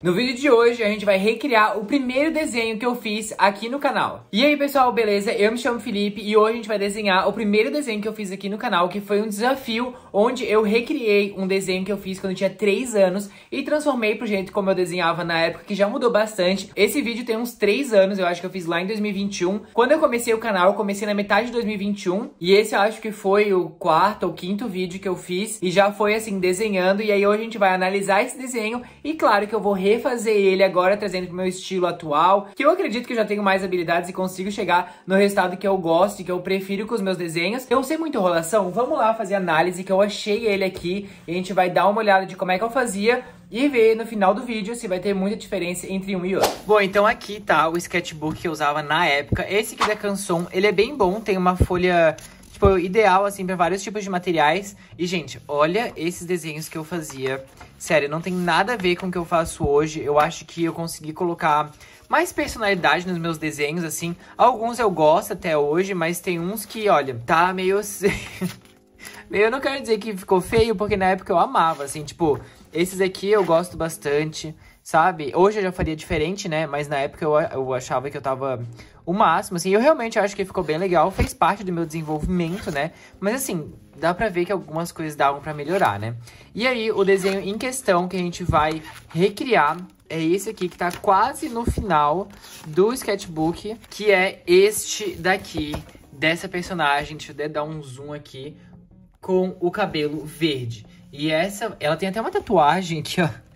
No vídeo de hoje, a gente vai recriar o primeiro desenho que eu fiz aqui no canal. E aí, pessoal, beleza? Eu me chamo Felipe e hoje a gente vai desenhar o primeiro desenho que eu fiz aqui no canal, que foi um desafio onde eu recriei um desenho que eu fiz quando eu tinha 3 anos e transformei pro jeito como eu desenhava na época, que já mudou bastante. Esse vídeo tem uns 3 anos, eu acho que eu fiz lá em 2021. Quando eu comecei o canal, eu comecei na metade de 2021 e esse eu acho que foi o quarto ou quinto vídeo que eu fiz e já foi assim, desenhando. E aí hoje a gente vai analisar esse desenho e claro que eu vou refazer ele agora, trazendo pro meu estilo atual, que eu acredito que eu já tenho mais habilidades e consigo chegar no resultado que eu gosto e que eu prefiro com os meus desenhos. Eu sei muito enrolação, vamos lá fazer análise que eu achei ele aqui e a gente vai dar uma olhada de como é que eu fazia e ver no final do vídeo se vai ter muita diferença entre um e outro. Bom, então aqui tá o sketchbook que eu usava na época. Esse aqui da Canson, ele é bem bom, tem uma folha foi ideal, assim, para vários tipos de materiais. E, gente, olha esses desenhos que eu fazia. Sério, não tem nada a ver com o que eu faço hoje. Eu acho que eu consegui colocar mais personalidade nos meus desenhos, assim. Alguns eu gosto até hoje, mas tem uns que, olha, tá meio... Assim. Eu não quero dizer que ficou feio, porque na época eu amava, assim, tipo, esses aqui eu gosto bastante, sabe? Hoje eu já faria diferente, né? Mas na época eu, eu achava que eu tava o máximo, assim. Eu realmente acho que ficou bem legal, fez parte do meu desenvolvimento, né? Mas assim, dá pra ver que algumas coisas davam para melhorar, né? E aí, o desenho em questão que a gente vai recriar é esse aqui que tá quase no final do sketchbook, que é este daqui, dessa personagem. Deixa eu dar um zoom aqui, com o cabelo verde. E essa, ela tem até uma tatuagem aqui, ó.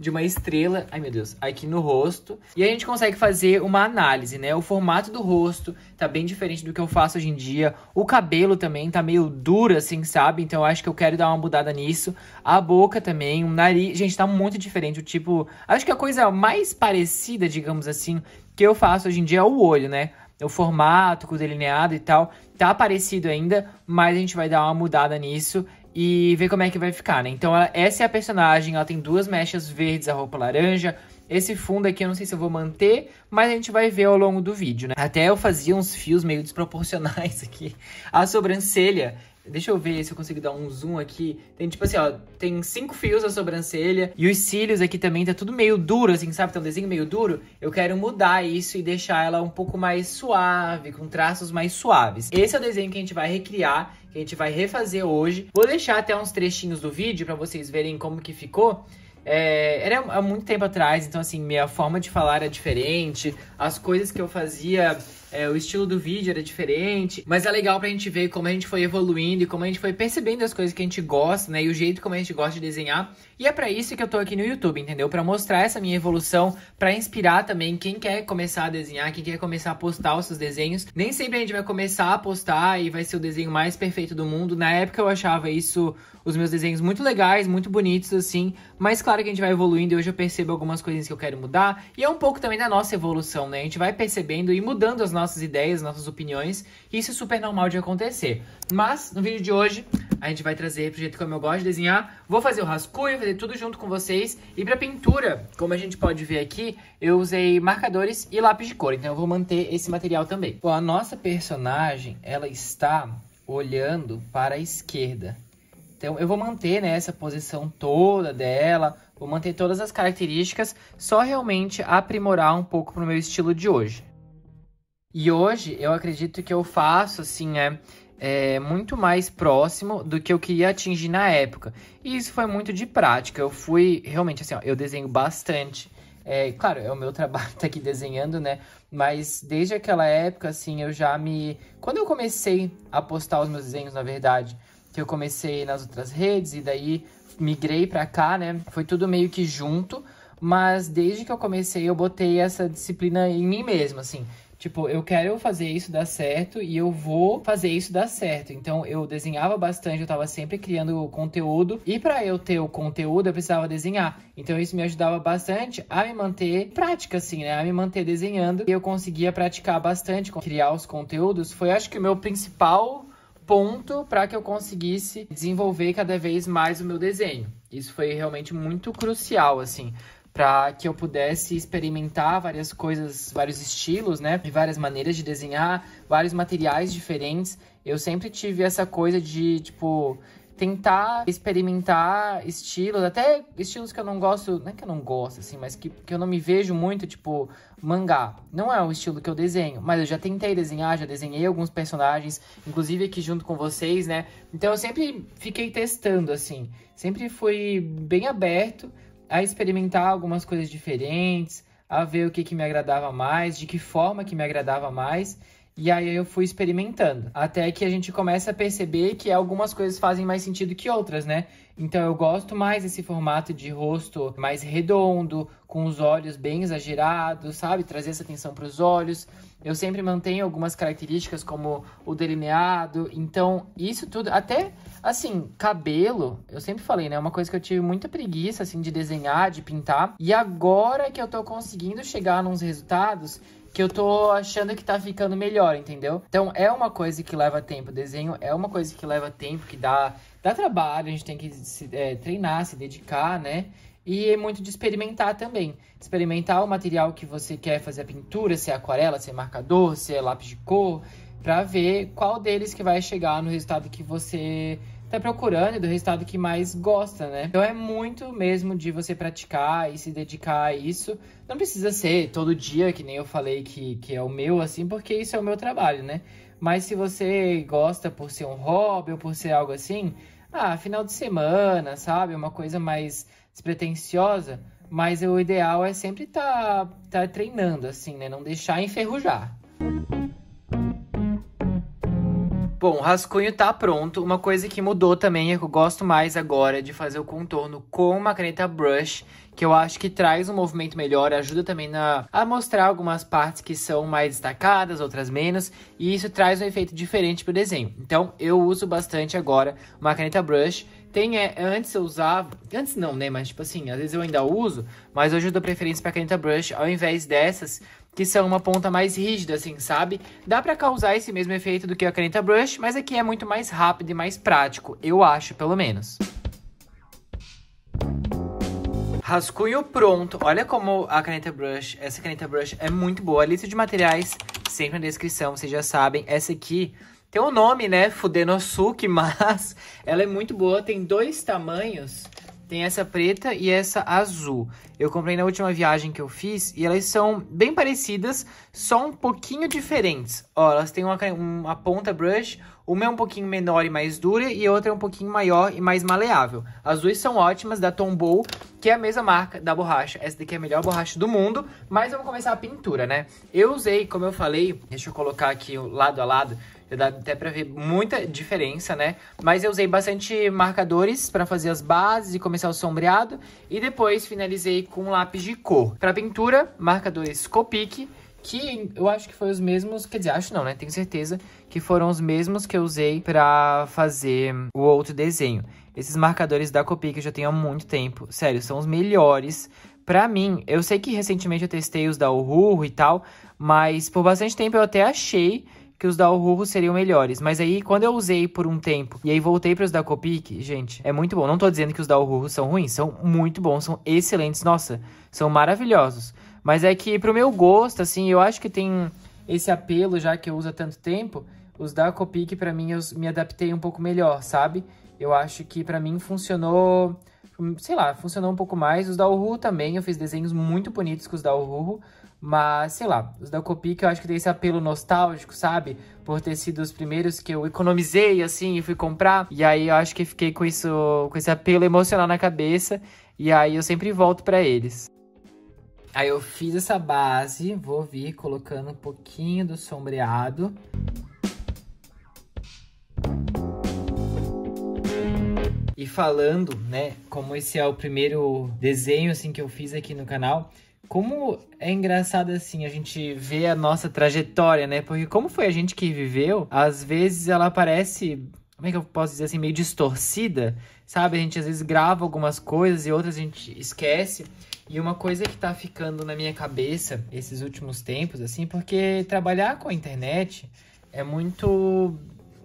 De uma estrela, ai meu Deus, aqui no rosto. E a gente consegue fazer uma análise, né? O formato do rosto tá bem diferente do que eu faço hoje em dia. O cabelo também tá meio duro, assim, sabe? Então eu acho que eu quero dar uma mudada nisso. A boca também, o nariz. Gente, tá muito diferente. O tipo. Acho que a coisa mais parecida, digamos assim, que eu faço hoje em dia é o olho, né? o formato, com o delineado e tal, tá parecido ainda, mas a gente vai dar uma mudada nisso e ver como é que vai ficar, né? Então, ela, essa é a personagem, ela tem duas mechas verdes, a roupa laranja. Esse fundo aqui eu não sei se eu vou manter, mas a gente vai ver ao longo do vídeo, né? Até eu fazia uns fios meio desproporcionais aqui. A sobrancelha, Deixa eu ver se eu consigo dar um zoom aqui. Tem tipo assim, ó, tem cinco fios na sobrancelha e os cílios aqui também tá tudo meio duro, assim, sabe? Tá um desenho meio duro. Eu quero mudar isso e deixar ela um pouco mais suave, com traços mais suaves. Esse é o desenho que a gente vai recriar, que a gente vai refazer hoje. Vou deixar até uns trechinhos do vídeo para vocês verem como que ficou. É, era há muito tempo atrás, então assim, minha forma de falar era diferente, as coisas que eu fazia é, o estilo do vídeo era diferente. Mas é legal pra gente ver como a gente foi evoluindo e como a gente foi percebendo as coisas que a gente gosta, né? E o jeito como a gente gosta de desenhar. E é para isso que eu tô aqui no YouTube, entendeu? Para mostrar essa minha evolução, para inspirar também quem quer começar a desenhar, quem quer começar a postar os seus desenhos. Nem sempre a gente vai começar a postar e vai ser o desenho mais perfeito do mundo. Na época eu achava isso, os meus desenhos muito legais, muito bonitos assim, mas claro que a gente vai evoluindo e hoje eu percebo algumas coisas que eu quero mudar e é um pouco também da nossa evolução, né? A gente vai percebendo e mudando as nossas ideias, nossas opiniões. E isso é super normal de acontecer. Mas no vídeo de hoje a gente vai trazer pro jeito como eu gosto de desenhar. Vou fazer o rascunho, fazer tudo junto com vocês. E para pintura, como a gente pode ver aqui, eu usei marcadores e lápis de cor. Então eu vou manter esse material também. Bom, a nossa personagem, ela está olhando para a esquerda. Então eu vou manter né, essa posição toda dela, vou manter todas as características, só realmente aprimorar um pouco pro meu estilo de hoje. E hoje eu acredito que eu faço assim, é é, muito mais próximo do que eu queria atingir na época. E isso foi muito de prática. Eu fui realmente assim, ó, eu desenho bastante. É, claro, é o meu trabalho tá aqui desenhando, né? Mas desde aquela época, assim, eu já me. Quando eu comecei a postar os meus desenhos, na verdade, que eu comecei nas outras redes e daí migrei pra cá, né? Foi tudo meio que junto. Mas desde que eu comecei, eu botei essa disciplina em mim mesmo, assim Tipo, eu quero fazer isso dar certo e eu vou fazer isso dar certo. Então, eu desenhava bastante, eu tava sempre criando conteúdo. E para eu ter o conteúdo, eu precisava desenhar. Então, isso me ajudava bastante a me manter prática, assim, né? A me manter desenhando. E eu conseguia praticar bastante, criar os conteúdos. Foi, acho que, o meu principal ponto para que eu conseguisse desenvolver cada vez mais o meu desenho. Isso foi realmente muito crucial, assim para que eu pudesse experimentar várias coisas, vários estilos, né? E várias maneiras de desenhar, vários materiais diferentes. Eu sempre tive essa coisa de, tipo, tentar experimentar estilos, até estilos que eu não gosto, não é que eu não gosto, assim, mas que, que eu não me vejo muito, tipo, mangá. Não é o estilo que eu desenho, mas eu já tentei desenhar, já desenhei alguns personagens, inclusive aqui junto com vocês, né? Então eu sempre fiquei testando, assim, sempre fui bem aberto a experimentar algumas coisas diferentes, a ver o que, que me agradava mais, de que forma que me agradava mais e aí eu fui experimentando. Até que a gente começa a perceber que algumas coisas fazem mais sentido que outras, né? Então eu gosto mais desse formato de rosto mais redondo, com os olhos bem exagerados, sabe? Trazer essa atenção para os olhos. Eu sempre mantenho algumas características como o delineado. Então, isso tudo, até assim, cabelo, eu sempre falei, né? É uma coisa que eu tive muita preguiça assim de desenhar, de pintar. E agora que eu tô conseguindo chegar nos resultados, que eu tô achando que tá ficando melhor, entendeu? Então é uma coisa que leva tempo, desenho é uma coisa que leva tempo, que dá, dá trabalho, a gente tem que se, é, treinar, se dedicar, né? E é muito de experimentar também. Experimentar o material que você quer fazer a pintura, se é aquarela, se é marcador, se é lápis de cor, para ver qual deles que vai chegar no resultado que você tá procurando do resultado que mais gosta, né? Então é muito mesmo de você praticar e se dedicar a isso. Não precisa ser todo dia, que nem eu falei que, que é o meu, assim, porque isso é o meu trabalho, né? Mas se você gosta por ser um hobby ou por ser algo assim, ah, final de semana, sabe? Uma coisa mais despretensiosa. Mas o ideal é sempre estar tá, tá treinando, assim, né? Não deixar enferrujar. Música Bom, o rascunho tá pronto. Uma coisa que mudou também é que eu gosto mais agora de fazer o contorno com uma caneta brush, que eu acho que traz um movimento melhor, ajuda também na, a mostrar algumas partes que são mais destacadas, outras menos, e isso traz um efeito diferente pro desenho. Então, eu uso bastante agora uma caneta brush tem, é, antes eu usava, antes não, né, mas tipo assim, às vezes eu ainda uso, mas hoje eu dou preferência pra caneta brush ao invés dessas, que são uma ponta mais rígida, assim, sabe? Dá pra causar esse mesmo efeito do que a caneta brush, mas aqui é muito mais rápido e mais prático, eu acho, pelo menos. Rascunho pronto. Olha como a caneta brush, essa caneta brush é muito boa. A lista de materiais sempre na descrição, vocês já sabem. Essa aqui tem um nome, né? Fudenosuke, mas ela é muito boa. Tem dois tamanhos. Tem essa preta e essa azul. Eu comprei na última viagem que eu fiz e elas são bem parecidas, só um pouquinho diferentes. Ó, elas têm uma, uma ponta brush, uma é um pouquinho menor e mais dura e a outra é um pouquinho maior e mais maleável. As duas são ótimas, da Tombow, que é a mesma marca da borracha. Essa daqui é a melhor borracha do mundo, mas vamos começar a pintura, né? Eu usei, como eu falei, deixa eu colocar aqui lado a lado, Dá até pra ver muita diferença, né? Mas eu usei bastante marcadores para fazer as bases e começar o sombreado. E depois finalizei com um lápis de cor. Pra pintura, marcadores Copic, que eu acho que foi os mesmos, quer dizer, acho não, né? Tenho certeza que foram os mesmos que eu usei para fazer o outro desenho. Esses marcadores da Copic eu já tenho há muito tempo. Sério, são os melhores. Pra mim, eu sei que recentemente eu testei os da Uhuru e tal, mas por bastante tempo eu até achei que os da Uhuru seriam melhores. Mas aí, quando eu usei por um tempo e aí voltei para os da Copic, gente, é muito bom. Não tô dizendo que os da Uhuru são ruins, são muito bons, são excelentes. Nossa, são maravilhosos. Mas é que pro meu gosto, assim, eu acho que tem esse apelo já que eu uso há tanto tempo. Os da Copic, para mim, eu me adaptei um pouco melhor, sabe? Eu acho que para mim funcionou Tipo, sei lá, funcionou um pouco mais. Os da Uhu também, eu fiz desenhos muito bonitos com os da Uhu, mas sei lá, os da Copic eu acho que tem esse apelo nostálgico, sabe? Por ter sido os primeiros que eu economizei assim e fui comprar. E aí eu acho que fiquei com isso, com esse apelo emocional na cabeça, e aí eu sempre volto para eles. Aí eu fiz essa base, vou vir colocando um pouquinho do sombreado. E falando, né, como esse é o primeiro desenho assim que eu fiz aqui no canal, como é engraçado assim a gente ver a nossa trajetória, né? Porque como foi a gente que viveu, às vezes ela parece como é que eu posso dizer assim, meio distorcida, sabe? A gente às vezes grava algumas coisas e outras a gente esquece. E uma coisa que tá ficando na minha cabeça esses últimos tempos, assim, porque trabalhar com a internet é muito.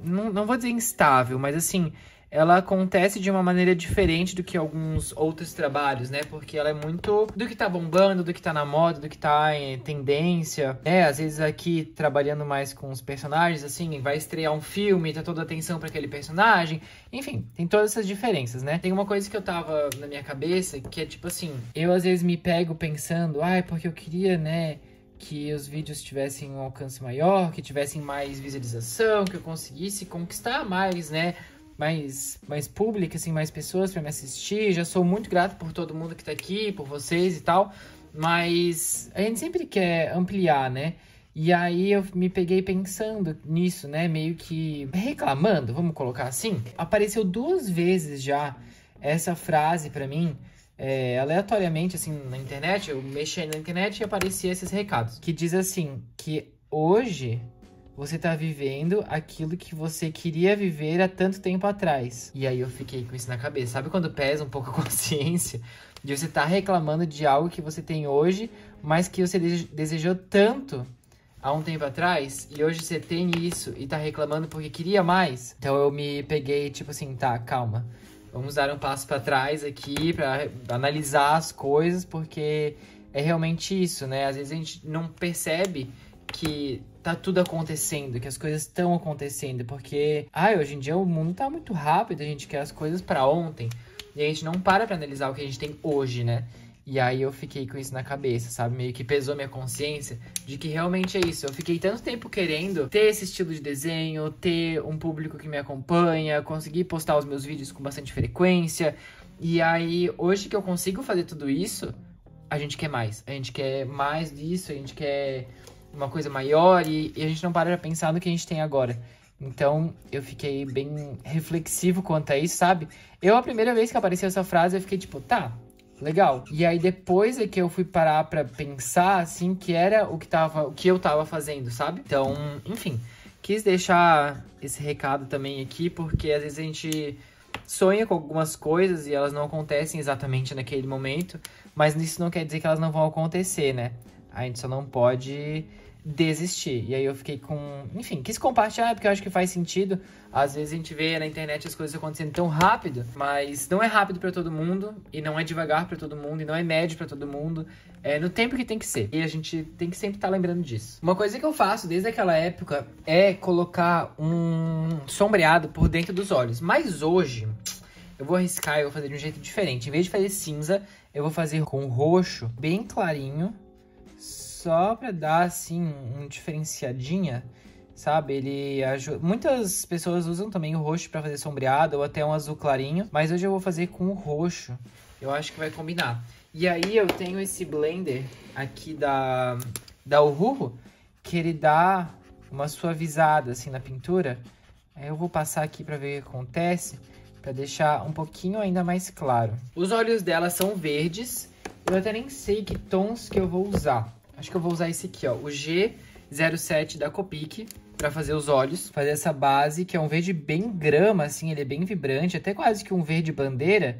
Não, não vou dizer instável, mas assim, ela acontece de uma maneira diferente do que alguns outros trabalhos, né? Porque ela é muito do que tá bombando, do que tá na moda, do que tá em tendência, né? Às vezes aqui trabalhando mais com os personagens, assim, vai estrear um filme, tá toda a atenção para aquele personagem. Enfim, tem todas essas diferenças, né? Tem uma coisa que eu tava na minha cabeça que é tipo assim, eu às vezes me pego pensando, ai, ah, é porque eu queria, né? que os vídeos tivessem um alcance maior, que tivessem mais visualização, que eu conseguisse conquistar mais, né, mais, mais público assim, mais pessoas para me assistir. Já sou muito grato por todo mundo que tá aqui, por vocês e tal. Mas a gente sempre quer ampliar, né? E aí eu me peguei pensando nisso, né? Meio que reclamando, vamos colocar assim. Apareceu duas vezes já essa frase para mim. É, aleatoriamente, assim, na internet, eu mexi na internet e aparecia esses recados. Que diz assim, que hoje você tá vivendo aquilo que você queria viver há tanto tempo atrás. E aí eu fiquei com isso na cabeça. Sabe quando pesa um pouco a consciência? De você estar tá reclamando de algo que você tem hoje, mas que você desejou tanto há um tempo atrás e hoje você tem isso e tá reclamando porque queria mais. Então eu me peguei tipo assim, tá, calma. Vamos dar um passo para trás aqui para analisar as coisas porque é realmente isso, né? Às vezes a gente não percebe que tá tudo acontecendo, que as coisas estão acontecendo, porque, ai, hoje em dia o mundo tá muito rápido, a gente quer as coisas para ontem, e a gente não para pra analisar o que a gente tem hoje, né? E aí eu fiquei com isso na cabeça, sabe? Meio que pesou minha consciência de que realmente é isso. Eu fiquei tanto tempo querendo ter esse estilo de desenho, ter um público que me acompanha, conseguir postar os meus vídeos com bastante frequência. E aí, hoje que eu consigo fazer tudo isso, a gente quer mais. A gente quer mais disso, a gente quer uma coisa maior e, e a gente não para pra pensar no que a gente tem agora. Então eu fiquei bem reflexivo quanto a isso, sabe? Eu, a primeira vez que apareceu essa frase, eu fiquei tipo, tá, legal. E aí depois é que eu fui parar pra pensar, assim, que era o que, tava, o que eu tava fazendo, sabe? Então, enfim, quis deixar esse recado também aqui, porque às vezes a gente sonha com algumas coisas e elas não acontecem exatamente naquele momento, mas isso não quer dizer que elas não vão acontecer, né? A gente só não pode desistir. E aí eu fiquei com. Enfim, quis compartilhar porque eu acho que faz sentido. Às vezes a gente vê na internet as coisas acontecendo tão rápido, mas não é rápido para todo mundo, e não é devagar para todo mundo, e não é médio para todo mundo. É no tempo que tem que ser. E a gente tem que sempre estar tá lembrando disso. Uma coisa que eu faço desde aquela época é colocar um sombreado por dentro dos olhos. Mas hoje. Eu vou arriscar e vou fazer de um jeito diferente. Em vez de fazer cinza, eu vou fazer com roxo bem clarinho só para dar assim um diferenciadinha, sabe? Ele ajuda. Muitas pessoas usam também o roxo para fazer sombreado ou até um azul clarinho, mas hoje eu vou fazer com o roxo. Eu acho que vai combinar. E aí eu tenho esse blender aqui da da Uhuru, que ele dá uma suavizada assim na pintura. Aí eu vou passar aqui para ver o que acontece, para deixar um pouquinho ainda mais claro. Os olhos dela são verdes, eu até nem sei que tons que eu vou usar. Acho que eu vou usar esse aqui, ó, o G07 da Copic para fazer os olhos, fazer essa base que é um verde bem grama, assim, ele é bem vibrante, até quase que um verde bandeira.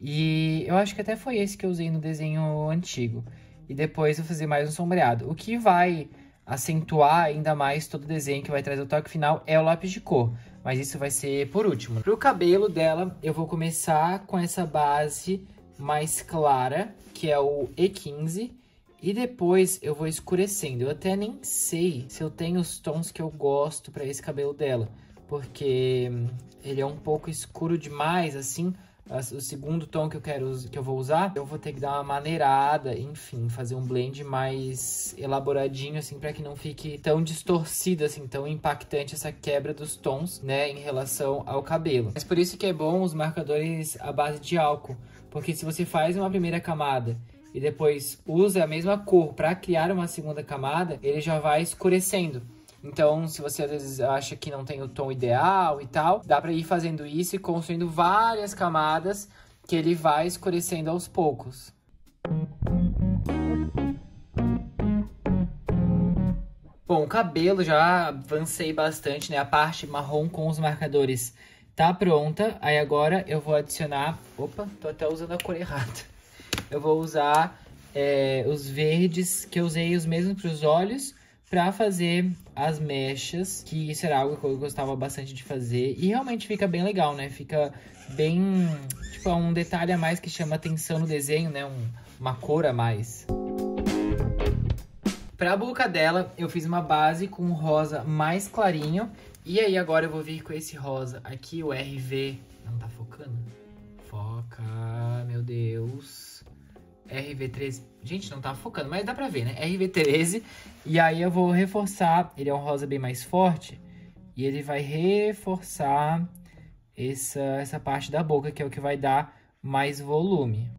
E eu acho que até foi esse que eu usei no desenho antigo. E depois eu fazer mais um sombreado. O que vai acentuar ainda mais todo o desenho que vai trazer o toque final é o lápis de cor. Mas isso vai ser por último. Pro cabelo dela, eu vou começar com essa base mais clara, que é o E15, e depois eu vou escurecendo. Eu até nem sei se eu tenho os tons que eu gosto para esse cabelo dela, porque hum, ele é um pouco escuro demais, assim. O segundo tom que eu quero que eu vou usar, eu vou ter que dar uma maneirada, enfim, fazer um blend mais elaboradinho, assim, para que não fique tão distorcido, assim, tão impactante essa quebra dos tons, né, em relação ao cabelo. Mas por isso que é bom os marcadores à base de álcool, porque se você faz uma primeira camada e depois usa a mesma cor para criar uma segunda camada, ele já vai escurecendo. Então, se você às vezes acha que não tem o tom ideal e tal, dá para ir fazendo isso e construindo várias camadas que ele vai escurecendo aos poucos. Bom, o cabelo já avancei bastante, né? A parte marrom com os marcadores Tá pronta, aí agora eu vou adicionar... Opa, tô até usando a cor errada. Eu vou usar é, os verdes que eu usei os mesmos para os olhos para fazer as mechas, que isso era algo que eu gostava bastante de fazer. E realmente fica bem legal, né? Fica bem... Tipo, é um detalhe a mais que chama atenção no desenho, né? Um, uma cor a mais. Pra boca dela, eu fiz uma base com rosa mais clarinho e aí agora eu vou vir com esse rosa aqui, o RV. Não tá focando? Foca, meu Deus. RV13. Gente, não tá focando, mas dá pra ver, né? RV13. E aí eu vou reforçar. Ele é um rosa bem mais forte. E ele vai reforçar essa, essa parte da boca, que é o que vai dar mais volume.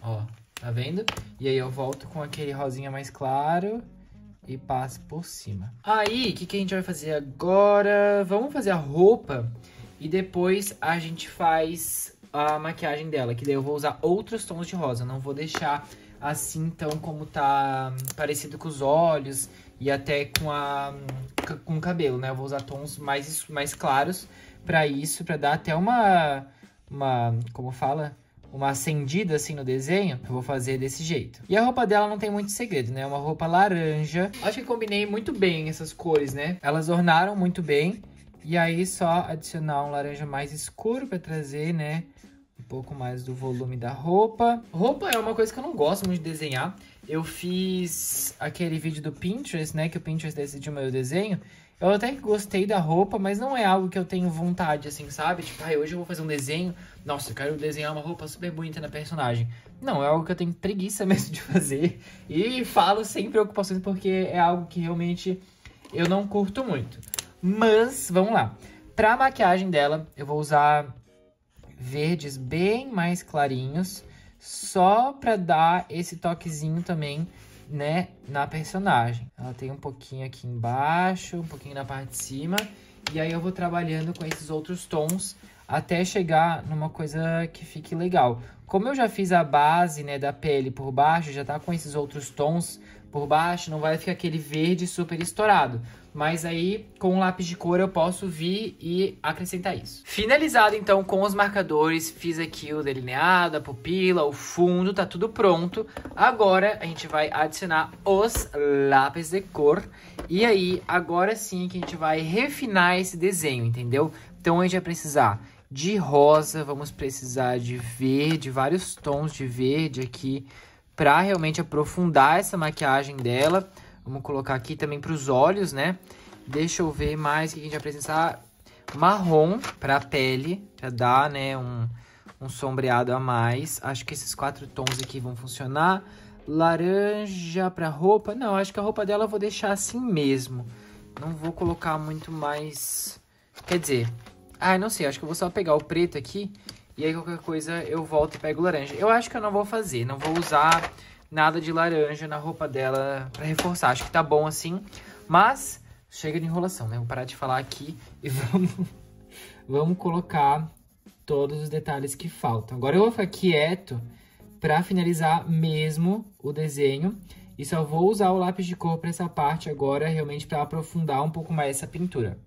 Ó, tá vendo? E aí eu volto com aquele rosinha mais claro e passa por cima. Aí, o que, que a gente vai fazer agora? Vamos fazer a roupa e depois a gente faz a maquiagem dela, que daí eu vou usar outros tons de rosa, não vou deixar assim tão como tá hum, parecido com os olhos e até com a hum, com o cabelo, né? Eu vou usar tons mais mais claros para isso, para dar até uma uma como fala, uma acendida assim no desenho, eu vou fazer desse jeito. E a roupa dela não tem muito segredo, né? É uma roupa laranja. Acho que combinei muito bem essas cores, né? Elas ornaram muito bem. E aí só adicionar um laranja mais escuro para trazer, né? Um pouco mais do volume da roupa. Roupa é uma coisa que eu não gosto muito de desenhar. Eu fiz aquele vídeo do Pinterest, né? Que o Pinterest decidiu meu desenho. Eu até que gostei da roupa, mas não é algo que eu tenho vontade, assim, sabe? Tipo, ah, hoje eu vou fazer um desenho. Nossa, eu quero desenhar uma roupa super bonita na personagem. Não, é algo que eu tenho preguiça mesmo de fazer. E falo sem preocupações, porque é algo que realmente eu não curto muito. Mas, vamos lá. Pra maquiagem dela, eu vou usar verdes bem mais clarinhos. Só pra dar esse toquezinho também né, na personagem. Ela tem um pouquinho aqui embaixo, um pouquinho na parte de cima. E aí eu vou trabalhando com esses outros tons até chegar numa coisa que fique legal. Como eu já fiz a base, né, da pele por baixo, já tá com esses outros tons por baixo, não vai ficar aquele verde super estourado. Mas aí, com um lápis de cor, eu posso vir e acrescentar isso. Finalizado, então, com os marcadores, fiz aqui o delineado, a pupila, o fundo, tá tudo pronto. Agora, a gente vai adicionar os lápis de cor. E aí, agora sim que a gente vai refinar esse desenho, entendeu? Então, a gente vai precisar de rosa, vamos precisar de verde, vários tons de verde aqui, pra realmente aprofundar essa maquiagem dela. Vamos colocar aqui também para os olhos, né? Deixa eu ver mais o que a gente vai precisar. Marrom para a pele, para dar, né, um, um sombreado a mais. Acho que esses quatro tons aqui vão funcionar. Laranja para roupa. Não, acho que a roupa dela eu vou deixar assim mesmo. Não vou colocar muito mais... Quer dizer... Ah, não sei, acho que eu vou só pegar o preto aqui. E aí qualquer coisa eu volto e pego laranja. Eu acho que eu não vou fazer, não vou usar nada de laranja na roupa dela pra reforçar. Acho que tá bom assim, mas chega de enrolação, né? Vou parar de falar aqui e vamos, vamos colocar todos os detalhes que faltam. Agora eu vou ficar quieto para finalizar mesmo o desenho e só vou usar o lápis de cor para essa parte agora, realmente para aprofundar um pouco mais essa pintura.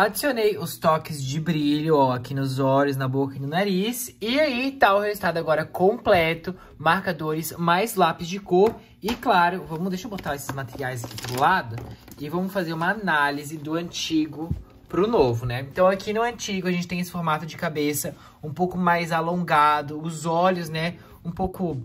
Adicionei os toques de brilho, ó, aqui nos olhos, na boca e no nariz. E aí tá o resultado agora completo, marcadores, mais lápis de cor. E claro, vamos, deixa eu botar esses materiais aqui do lado e vamos fazer uma análise do antigo pro novo, né? Então aqui no antigo a gente tem esse formato de cabeça um pouco mais alongado, os olhos, né, um pouco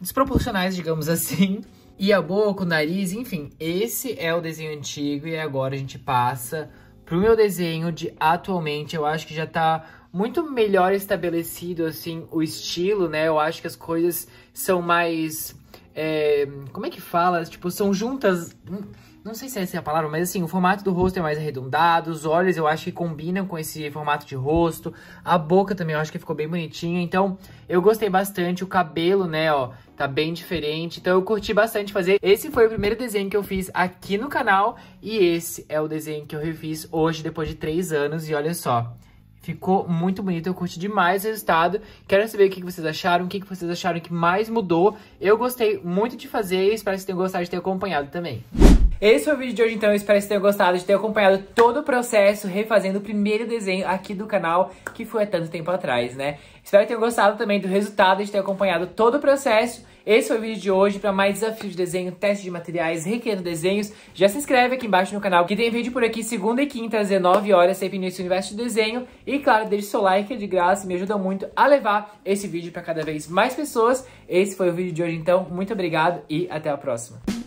desproporcionais, digamos assim. E a boca, o nariz, enfim, esse é o desenho antigo e agora a gente passa pro meu desenho de atualmente, eu acho que já tá muito melhor estabelecido, assim, o estilo, né? Eu acho que as coisas são mais é, como é que fala? Tipo, são juntas. Hum, não sei se essa é assim a palavra, mas assim, o formato do rosto é mais arredondado, os olhos eu acho que combinam com esse formato de rosto, a boca também eu acho que ficou bem bonitinha, então eu gostei bastante, o cabelo, né, ó, tá bem diferente, então eu curti bastante fazer. Esse foi o primeiro desenho que eu fiz aqui no canal e esse é o desenho que eu refiz hoje, depois de três anos, e olha só, Ficou muito bonito, eu curti demais o resultado. Quero saber o que vocês acharam, o que vocês acharam que mais mudou. Eu gostei muito de fazer e espero que vocês tenham gostado de ter acompanhado também. Esse foi o vídeo de hoje, então. Eu espero que vocês tenham gostado de ter acompanhado todo o processo, refazendo o primeiro desenho aqui do canal, que foi há tanto tempo atrás, né? Espero que tenham gostado também do resultado de ter acompanhado todo o processo. Esse foi o vídeo de hoje. Para mais desafios de desenho, teste de materiais, requerendo desenhos, já se inscreve aqui embaixo no canal, que tem vídeo por aqui segunda e quinta, às 19 horas, sempre nesse universo de desenho. E claro, deixe seu like é de graça, me ajuda muito a levar esse vídeo para cada vez mais pessoas. Esse foi o vídeo de hoje, então. Muito obrigado e até a próxima.